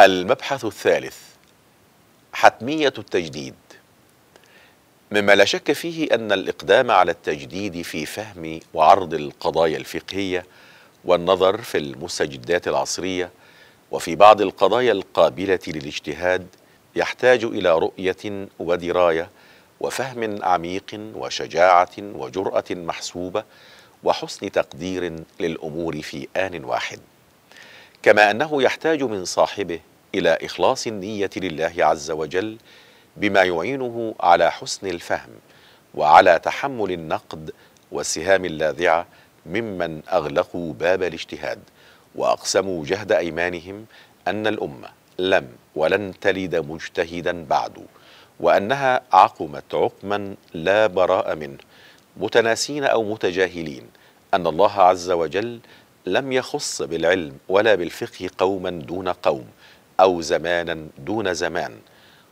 المبحث الثالث حتمية التجديد مما لا شك فيه أن الإقدام على التجديد في فهم وعرض القضايا الفقهية والنظر في المستجدات العصرية وفي بعض القضايا القابلة للاجتهاد يحتاج إلى رؤية ودراية وفهم عميق وشجاعة وجرأة محسوبة وحسن تقدير للأمور في آن واحد كما أنه يحتاج من صاحبه إلى إخلاص النية لله عز وجل بما يعينه على حسن الفهم وعلى تحمل النقد والسهام اللاذعة ممن أغلقوا باب الاجتهاد وأقسموا جهد أيمانهم أن الأمة لم ولن تلد مجتهدا بعد وأنها عقمت عقما لا براء منه متناسين أو متجاهلين أن الله عز وجل لم يخص بالعلم ولا بالفقه قوما دون قوم أو زمانا دون زمان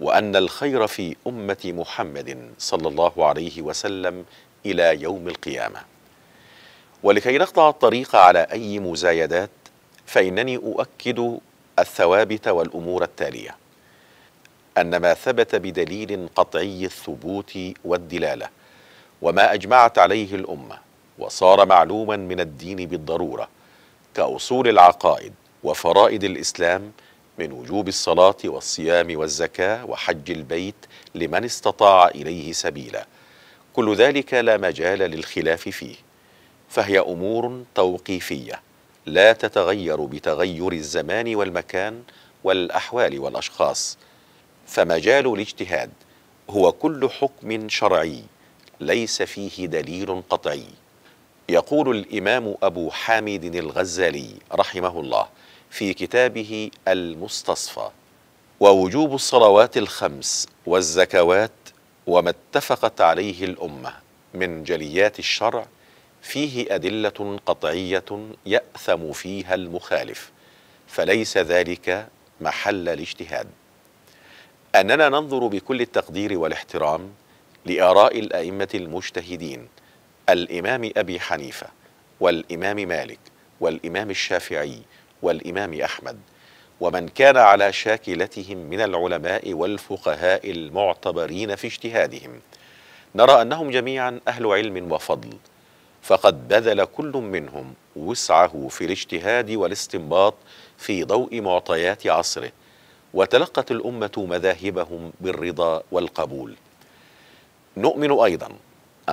وأن الخير في أمة محمد صلى الله عليه وسلم إلى يوم القيامة ولكي نقطع الطريق على أي مزايدات فإنني أؤكد الثوابت والأمور التالية أن ما ثبت بدليل قطعي الثبوت والدلالة وما أجمعت عليه الأمة وصار معلوما من الدين بالضروره كاصول العقائد وفرائض الاسلام من وجوب الصلاه والصيام والزكاه وحج البيت لمن استطاع اليه سبيلا كل ذلك لا مجال للخلاف فيه فهي امور توقيفيه لا تتغير بتغير الزمان والمكان والاحوال والاشخاص فمجال الاجتهاد هو كل حكم شرعي ليس فيه دليل قطعي يقول الإمام أبو حامد الغزالي رحمه الله في كتابه المستصفى ووجوب الصلوات الخمس والزكوات وما اتفقت عليه الأمة من جليات الشرع فيه أدلة قطعية يأثم فيها المخالف فليس ذلك محل الاجتهاد أننا ننظر بكل التقدير والاحترام لآراء الأئمة المجتهدين الامام ابي حنيفه والامام مالك والامام الشافعي والامام احمد ومن كان على شاكلتهم من العلماء والفقهاء المعتبرين في اجتهادهم نرى انهم جميعا اهل علم وفضل فقد بذل كل منهم وسعه في الاجتهاد والاستنباط في ضوء معطيات عصره وتلقت الامه مذاهبهم بالرضا والقبول نؤمن ايضا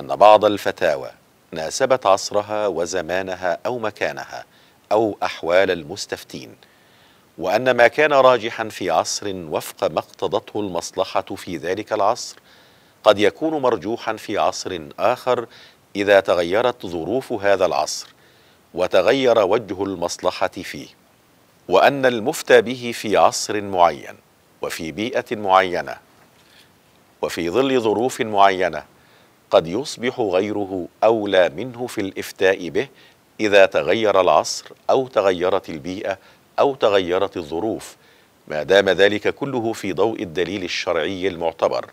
أن بعض الفتاوى ناسبت عصرها وزمانها أو مكانها أو أحوال المستفتين وأن ما كان راجحا في عصر وفق ما اقتضته المصلحة في ذلك العصر قد يكون مرجوحا في عصر آخر إذا تغيرت ظروف هذا العصر وتغير وجه المصلحة فيه وأن المفتى به في عصر معين وفي بيئة معينة وفي ظل ظروف معينة قد يصبح غيره أولى منه في الإفتاء به إذا تغير العصر أو تغيرت البيئة أو تغيرت الظروف ما دام ذلك كله في ضوء الدليل الشرعي المعتبر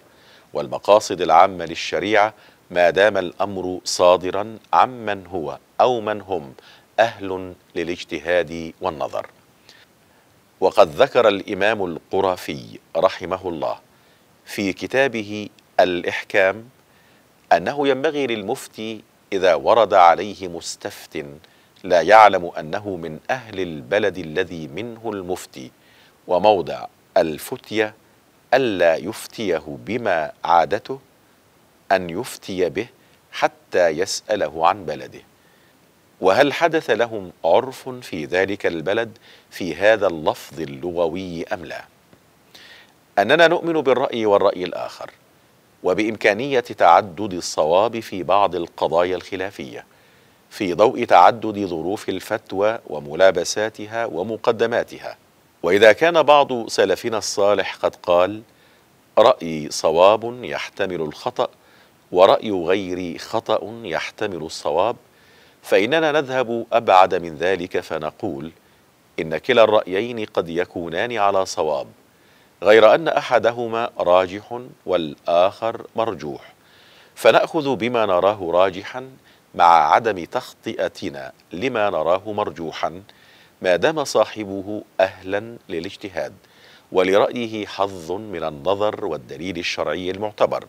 والمقاصد العامة للشريعة ما دام الأمر صادرا عمن هو أو من هم أهل للاجتهاد والنظر وقد ذكر الإمام القرافي رحمه الله في كتابه الإحكام أنه ينبغي للمفتي إذا ورد عليه مستفت لا يعلم أنه من أهل البلد الذي منه المفتي وموضع الفتية ألا يفتيه بما عادته أن يفتي به حتى يسأله عن بلده وهل حدث لهم عرف في ذلك البلد في هذا اللفظ اللغوي أم لا أننا نؤمن بالرأي والرأي الآخر وبامكانيه تعدد الصواب في بعض القضايا الخلافيه في ضوء تعدد ظروف الفتوى وملابساتها ومقدماتها واذا كان بعض سلفنا الصالح قد قال رايي صواب يحتمل الخطا وراي غيري خطا يحتمل الصواب فاننا نذهب ابعد من ذلك فنقول ان كلا الرايين قد يكونان على صواب غير أن أحدهما راجح والآخر مرجوح فنأخذ بما نراه راجحا مع عدم تخطئتنا لما نراه مرجوحا ما دام صاحبه أهلا للاجتهاد ولرأيه حظ من النظر والدليل الشرعي المعتبر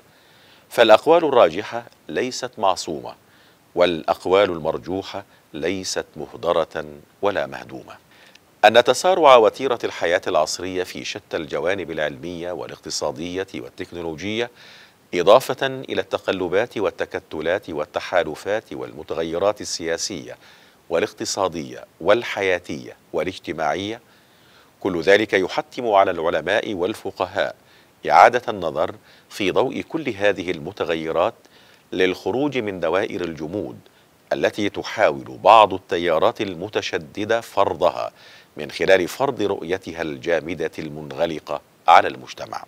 فالأقوال الراجحة ليست معصومة والأقوال المرجوحة ليست مهدرة ولا مهدومة أن تسارع وتيرة الحياة العصرية في شتى الجوانب العلمية والاقتصادية والتكنولوجية إضافة إلى التقلبات والتكتلات والتحالفات والمتغيرات السياسية والاقتصادية والحياتية والاجتماعية كل ذلك يحتم على العلماء والفقهاء إعادة النظر في ضوء كل هذه المتغيرات للخروج من دوائر الجمود التي تحاول بعض التيارات المتشددة فرضها من خلال فرض رؤيتها الجامدة المنغلقة على المجتمع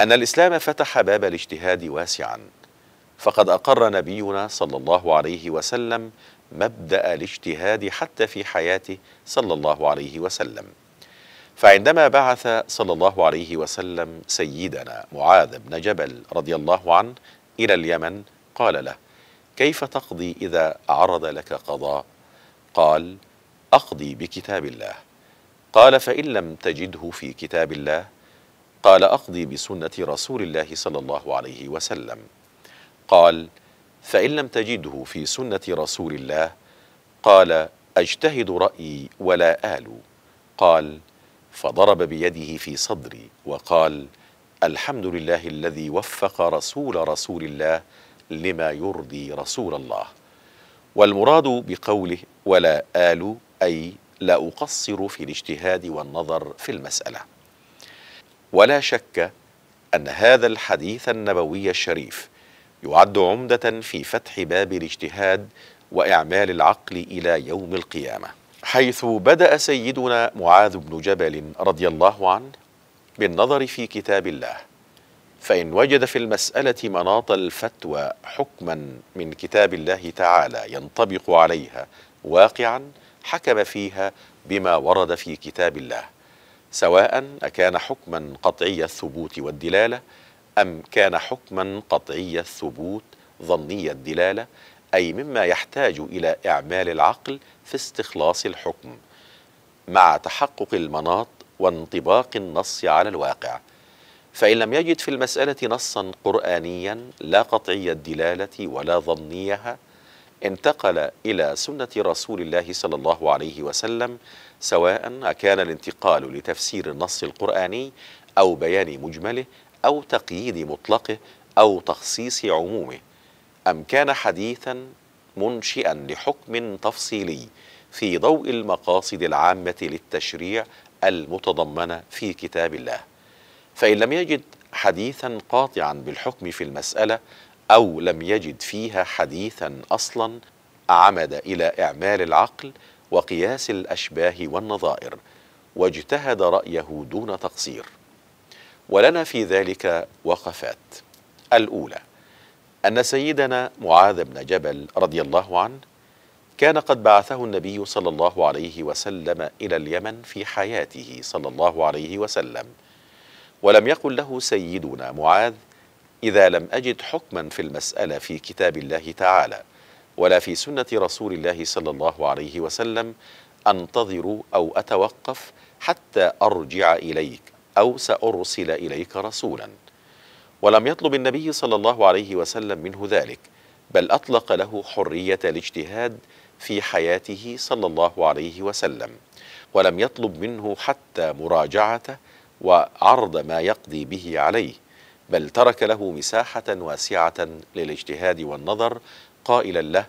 أن الإسلام فتح باب الاجتهاد واسعا فقد أقر نبينا صلى الله عليه وسلم مبدأ الاجتهاد حتى في حياته صلى الله عليه وسلم فعندما بعث صلى الله عليه وسلم سيدنا معاذ بن جبل رضي الله عنه إلى اليمن قال له كيف تقضي إذا عرض لك قضاء قال اقضي بكتاب الله قال فان لم تجده في كتاب الله قال اقضي بسنه رسول الله صلى الله عليه وسلم قال فان لم تجده في سنه رسول الله قال اجتهد رايي ولا ال قال فضرب بيده في صدري وقال الحمد لله الذي وفق رسول رسول الله لما يرضي رسول الله والمراد بقوله ولا آل أي لا أقصر في الاجتهاد والنظر في المسألة ولا شك أن هذا الحديث النبوي الشريف يعد عمدة في فتح باب الاجتهاد وإعمال العقل إلى يوم القيامة حيث بدأ سيدنا معاذ بن جبل رضي الله عنه بالنظر في كتاب الله فإن وجد في المسألة مناط الفتوى حكما من كتاب الله تعالى ينطبق عليها واقعا حكم فيها بما ورد في كتاب الله سواء أكان حكما قطعي الثبوت والدلالة أم كان حكما قطعي الثبوت ظني الدلالة أي مما يحتاج إلى إعمال العقل في استخلاص الحكم مع تحقق المناط وانطباق النص على الواقع فإن لم يجد في المسألة نصا قرآنيا لا قطعي الدلالة ولا ظنيها انتقل إلى سنة رسول الله صلى الله عليه وسلم سواء كان الانتقال لتفسير النص القرآني أو بيان مجمله أو تقييد مطلقه أو تخصيص عمومه أم كان حديثا منشئا لحكم تفصيلي في ضوء المقاصد العامة للتشريع المتضمنة في كتاب الله فإن لم يجد حديثا قاطعا بالحكم في المسألة أو لم يجد فيها حديثا أصلا عمد إلى إعمال العقل وقياس الأشباه والنظائر واجتهد رأيه دون تقصير ولنا في ذلك وقفات الأولى أن سيدنا معاذ بن جبل رضي الله عنه كان قد بعثه النبي صلى الله عليه وسلم إلى اليمن في حياته صلى الله عليه وسلم ولم يقل له سيدنا معاذ إذا لم أجد حكما في المسألة في كتاب الله تعالى ولا في سنة رسول الله صلى الله عليه وسلم أنتظر أو أتوقف حتى أرجع إليك أو سأرسل إليك رسولا ولم يطلب النبي صلى الله عليه وسلم منه ذلك بل أطلق له حرية الاجتهاد في حياته صلى الله عليه وسلم ولم يطلب منه حتى مراجعته وعرض ما يقضي به عليه بل ترك له مساحة واسعة للاجتهاد والنظر قائلا له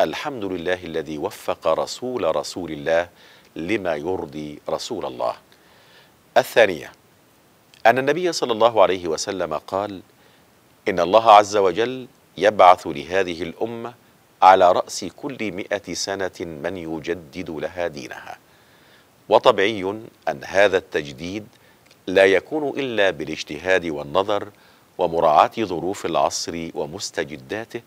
الحمد لله الذي وفق رسول رسول الله لما يرضي رسول الله الثانية أن النبي صلى الله عليه وسلم قال إن الله عز وجل يبعث لهذه الأمة على رأس كل مئة سنة من يجدد لها دينها وطبيعي أن هذا التجديد لا يكون إلا بالاجتهاد والنظر ومراعاة ظروف العصر ومستجداته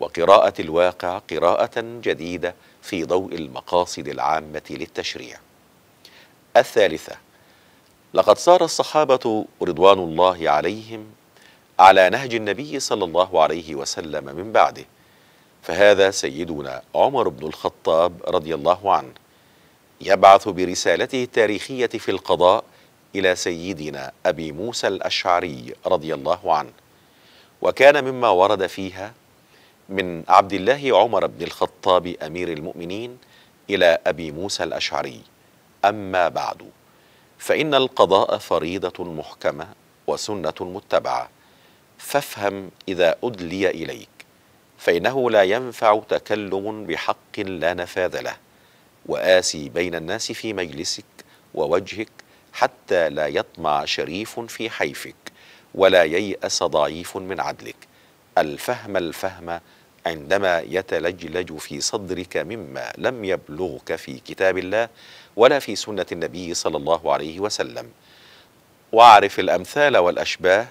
وقراءة الواقع قراءة جديدة في ضوء المقاصد العامة للتشريع. الثالثة: لقد صار الصحابة رضوان الله عليهم على نهج النبي صلى الله عليه وسلم من بعده، فهذا سيدنا عمر بن الخطاب رضي الله عنه يبعث برسالته التاريخية في القضاء إلى سيدنا أبي موسى الأشعري رضي الله عنه وكان مما ورد فيها من عبد الله عمر بن الخطاب أمير المؤمنين إلى أبي موسى الأشعري أما بعد فإن القضاء فريضة محكمة وسنة متبعة فافهم إذا أدلي إليك فإنه لا ينفع تكلم بحق لا نفاذ له وآسي بين الناس في مجلسك ووجهك حتى لا يطمع شريف في حيفك ولا ييأس ضعيف من عدلك الفهم الفهم عندما يتلجلج في صدرك مما لم يبلغك في كتاب الله ولا في سنة النبي صلى الله عليه وسلم واعرف الأمثال والأشباه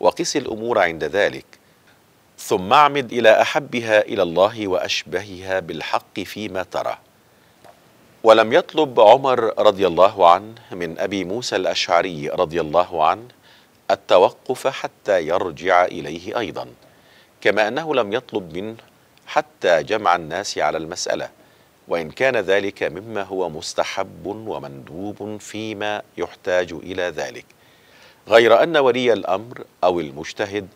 وقس الأمور عند ذلك ثم اعمد إلى أحبها إلى الله وأشبهها بالحق فيما ترى ولم يطلب عمر رضي الله عنه من أبي موسى الأشعري رضي الله عنه التوقف حتى يرجع إليه أيضا كما أنه لم يطلب منه حتى جمع الناس على المسألة وإن كان ذلك مما هو مستحب ومندوب فيما يحتاج إلى ذلك غير أن ولي الأمر أو المجتهد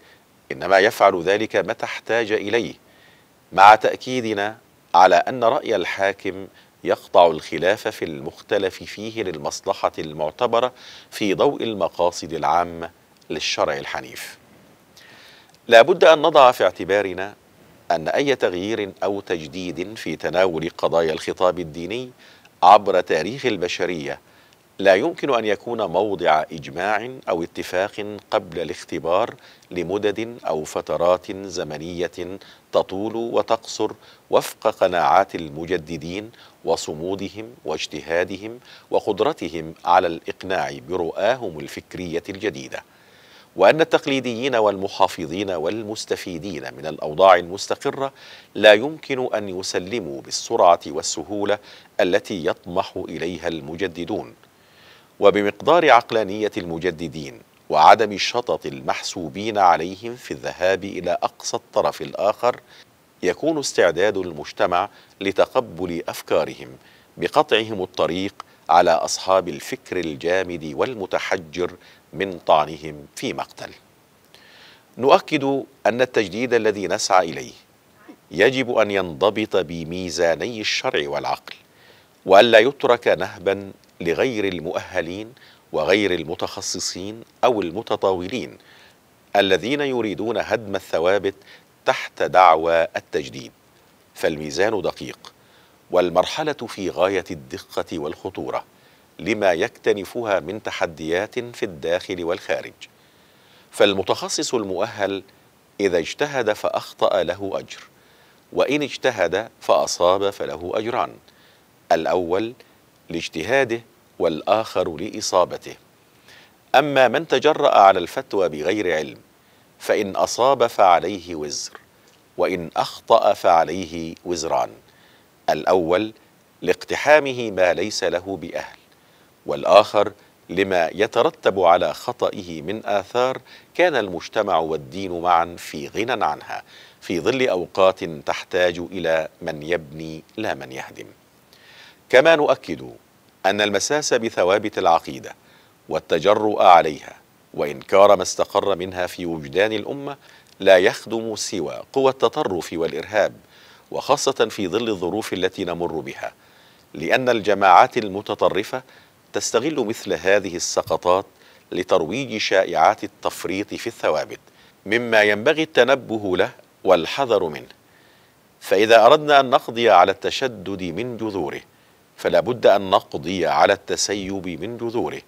إنما يفعل ذلك متى احتاج إليه مع تأكيدنا على أن رأي الحاكم يخضع الخلاف في المختلف فيه للمصلحة المعتبرة في ضوء المقاصد العامة للشرع الحنيف لا بد أن نضع في اعتبارنا أن أي تغيير أو تجديد في تناول قضايا الخطاب الديني عبر تاريخ البشرية لا يمكن أن يكون موضع إجماع أو اتفاق قبل الاختبار لمدد أو فترات زمنية تطول وتقصر وفق قناعات المجددين وصمودهم واجتهادهم وقدرتهم على الإقناع برؤاهم الفكرية الجديدة وأن التقليديين والمحافظين والمستفيدين من الأوضاع المستقرة لا يمكن أن يسلموا بالسرعة والسهولة التي يطمح إليها المجددون وبمقدار عقلانية المجددين وعدم شطط المحسوبين عليهم في الذهاب إلى أقصى الطرف الآخر يكون استعداد المجتمع لتقبل أفكارهم بقطعهم الطريق على أصحاب الفكر الجامد والمتحجر من طعنهم في مقتل نؤكد أن التجديد الذي نسعى إليه يجب أن ينضبط بميزاني الشرع والعقل وألا يترك نهبا لغير المؤهلين وغير المتخصصين او المتطاولين الذين يريدون هدم الثوابت تحت دعوى التجديد فالميزان دقيق والمرحله في غايه الدقه والخطوره لما يكتنفها من تحديات في الداخل والخارج فالمتخصص المؤهل اذا اجتهد فاخطا له اجر وان اجتهد فاصاب فله اجران الاول لاجتهاده والآخر لإصابته أما من تجرأ على الفتوى بغير علم فإن أصاب فعليه وزر وإن أخطأ فعليه وزران الأول لاقتحامه ما ليس له بأهل والآخر لما يترتب على خطئه من آثار كان المجتمع والدين معا في غنى عنها في ظل أوقات تحتاج إلى من يبني لا من يهدم كما نؤكد أن المساس بثوابت العقيدة والتجرؤ عليها وإنكار ما استقر منها في وجدان الأمة لا يخدم سوى قوى التطرف والإرهاب وخاصة في ظل الظروف التي نمر بها لأن الجماعات المتطرفة تستغل مثل هذه السقطات لترويج شائعات التفريط في الثوابت مما ينبغي التنبه له والحذر منه فإذا أردنا أن نقضي على التشدد من جذوره فلا بد أن نقضي على التسيب من جذوره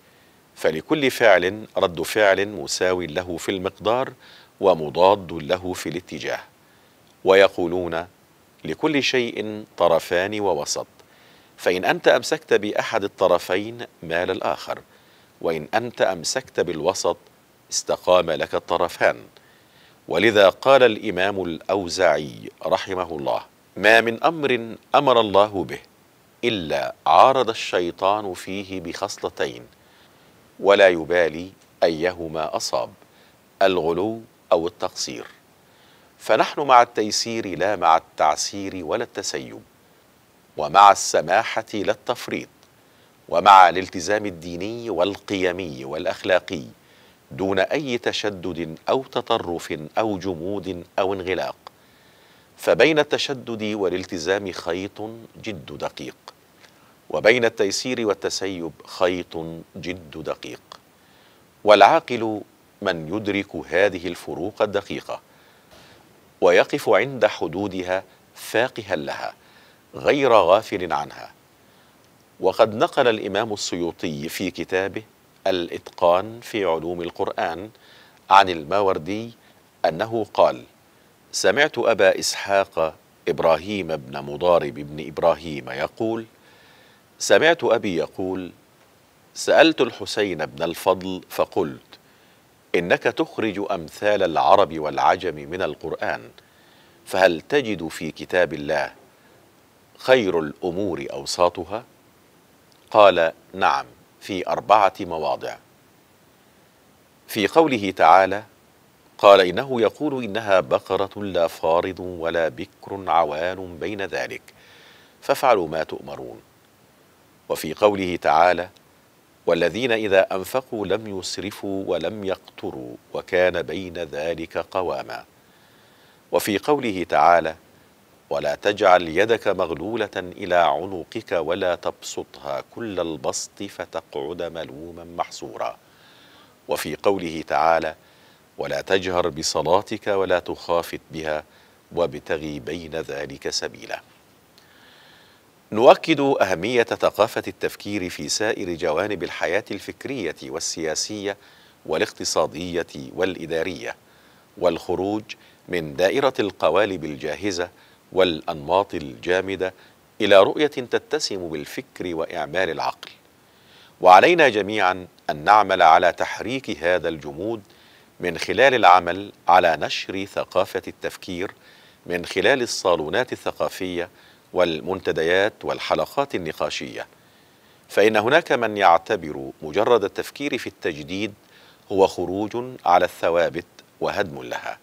فلكل فعل رد فعل مساو له في المقدار ومضاد له في الاتجاه ويقولون لكل شيء طرفان ووسط فإن أنت أمسكت بأحد الطرفين مال الآخر وإن أنت أمسكت بالوسط استقام لك الطرفان ولذا قال الإمام الأوزعي رحمه الله ما من أمر أمر الله به الا عارض الشيطان فيه بخصلتين ولا يبالي ايهما اصاب الغلو او التقصير فنحن مع التيسير لا مع التعسير ولا التسيب ومع السماحه لا التفريط ومع الالتزام الديني والقيمي والاخلاقي دون اي تشدد او تطرف او جمود او انغلاق فبين التشدد والالتزام خيط جد دقيق وبين التيسير والتسيب خيط جد دقيق والعاقل من يدرك هذه الفروق الدقيقه ويقف عند حدودها فاقها لها غير غافل عنها وقد نقل الامام السيوطي في كتابه الاتقان في علوم القران عن الماوردي انه قال سمعت أبا إسحاق إبراهيم بن مضارب بن إبراهيم يقول سمعت أبي يقول سألت الحسين بن الفضل فقلت إنك تخرج أمثال العرب والعجم من القرآن فهل تجد في كتاب الله خير الأمور أوساطها؟ قال نعم في أربعة مواضع في قوله تعالى قال إنه يقول إنها بقرة لا فارض ولا بكر عوان بين ذلك فافعلوا ما تؤمرون وفي قوله تعالى والذين إذا أنفقوا لم يسرفوا ولم يقتروا وكان بين ذلك قواما وفي قوله تعالى ولا تجعل يدك مغلولة إلى عنقك ولا تبسطها كل البسط فتقعد ملوما محصورا وفي قوله تعالى ولا تجهر بصلاتك ولا تخافت بها وابتغي بين ذلك سبيلا نؤكد أهمية ثقافة التفكير في سائر جوانب الحياة الفكرية والسياسية والاقتصادية والإدارية والخروج من دائرة القوالب الجاهزة والأنماط الجامدة إلى رؤية تتسم بالفكر وإعمال العقل وعلينا جميعا أن نعمل على تحريك هذا الجمود من خلال العمل على نشر ثقافة التفكير من خلال الصالونات الثقافية والمنتديات والحلقات النقاشية فإن هناك من يعتبر مجرد التفكير في التجديد هو خروج على الثوابت وهدم لها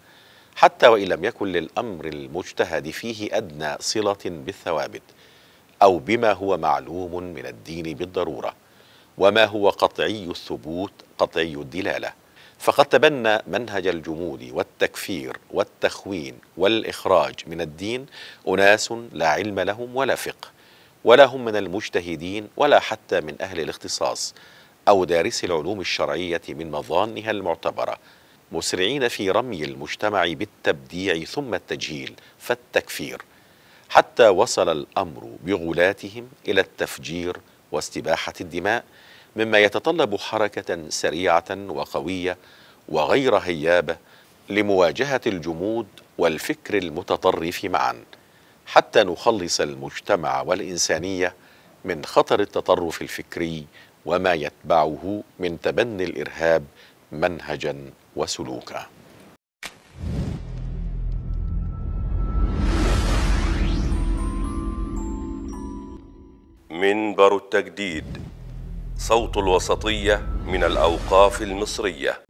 حتى وإن لم يكن للأمر المجتهد فيه أدنى صلة بالثوابت أو بما هو معلوم من الدين بالضرورة وما هو قطعي الثبوت قطعي الدلاله فقد تبنى منهج الجمود والتكفير والتخوين والإخراج من الدين أناس لا علم لهم ولا فقه ولا هم من المجتهدين ولا حتى من أهل الاختصاص أو دارسي العلوم الشرعية من مظانها المعتبرة مسرعين في رمي المجتمع بالتبديع ثم التجهيل فالتكفير حتى وصل الأمر بغلاتهم إلى التفجير واستباحة الدماء مما يتطلب حركة سريعة وقوية وغير هيابة لمواجهة الجمود والفكر المتطرف معا حتى نخلص المجتمع والإنسانية من خطر التطرف الفكري وما يتبعه من تبني الإرهاب منهجا وسلوكا منبر التجديد صوت الوسطية من الأوقاف المصرية